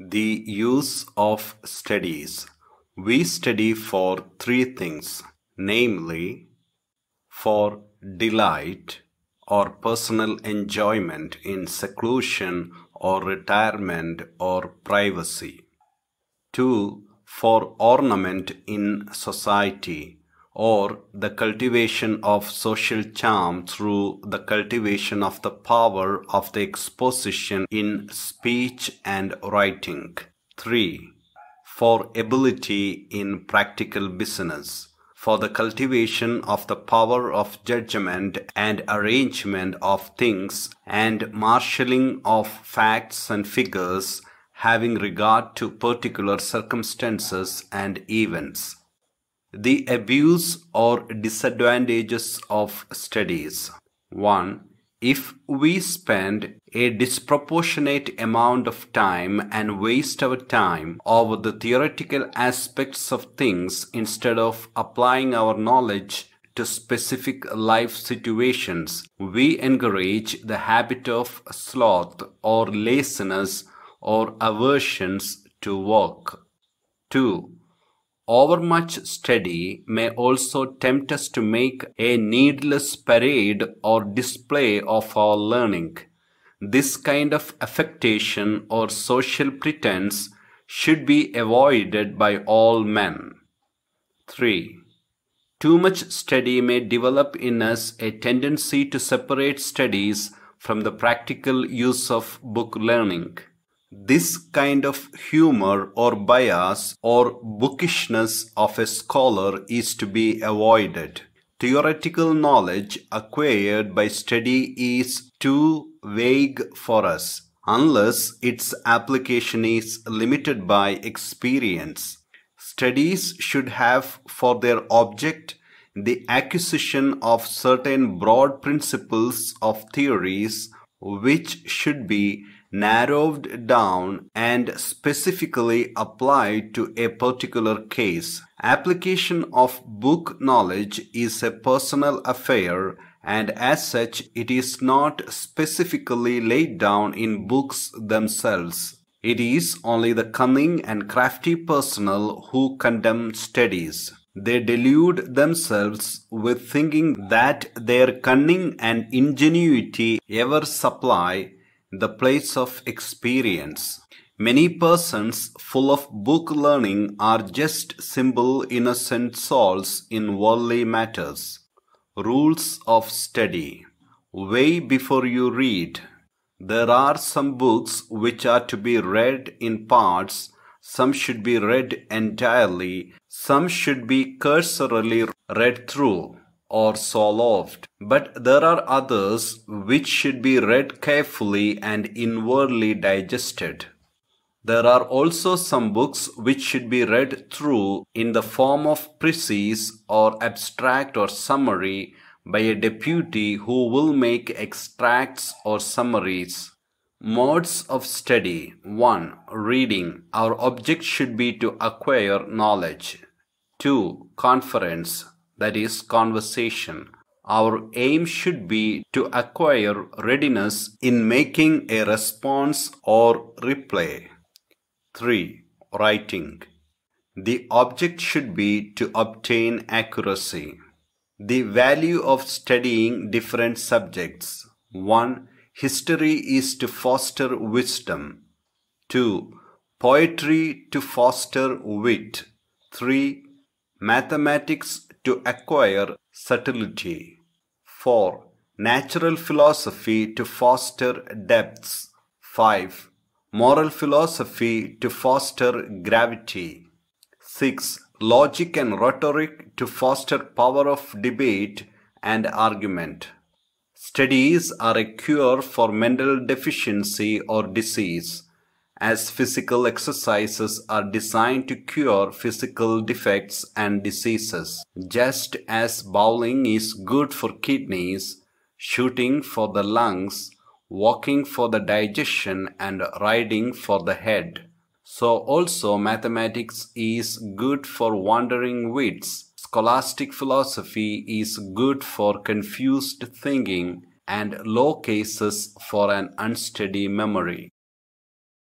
The use of studies. We study for three things, namely, for delight or personal enjoyment in seclusion or retirement or privacy. 2. For ornament in society or the cultivation of social charm through the cultivation of the power of the exposition in speech and writing. 3. For ability in practical business for the cultivation of the power of judgment and arrangement of things and marshalling of facts and figures having regard to particular circumstances and events. The abuse or disadvantages of studies. 1. If we spend a disproportionate amount of time and waste our time over the theoretical aspects of things instead of applying our knowledge to specific life situations, we encourage the habit of sloth or laziness or aversions to work. 2. Overmuch study may also tempt us to make a needless parade or display of our learning. This kind of affectation or social pretense should be avoided by all men. 3. Too much study may develop in us a tendency to separate studies from the practical use of book learning. This kind of humor or bias or bookishness of a scholar is to be avoided. Theoretical knowledge acquired by study is too vague for us unless its application is limited by experience. Studies should have for their object the acquisition of certain broad principles of theories which should be narrowed down and specifically applied to a particular case. Application of book knowledge is a personal affair and as such it is not specifically laid down in books themselves. It is only the cunning and crafty personnel who condemn studies. They delude themselves with thinking that their cunning and ingenuity ever supply the place of experience. Many persons full of book learning are just simple innocent souls in worldly matters. Rules of study. Way before you read. There are some books which are to be read in parts, some should be read entirely, some should be cursorily read through or solved, but there are others which should be read carefully and inwardly digested. There are also some books which should be read through in the form of précis or abstract or summary by a deputy who will make extracts or summaries. Modes of study 1. Reading. Our object should be to acquire knowledge. 2. Conference, that is, conversation. Our aim should be to acquire readiness in making a response or reply. 3. Writing. The object should be to obtain accuracy. The value of studying different subjects. 1 History is to foster wisdom. 2. Poetry to foster wit. 3. Mathematics to acquire subtlety. 4. Natural philosophy to foster depths. 5. Moral philosophy to foster gravity. 6. Logic and rhetoric to foster power of debate and argument. Studies are a cure for mental deficiency or disease, as physical exercises are designed to cure physical defects and diseases. Just as bowling is good for kidneys, shooting for the lungs, walking for the digestion, and riding for the head. So also mathematics is good for wandering wits Scholastic philosophy is good for confused thinking and law cases for an unsteady memory.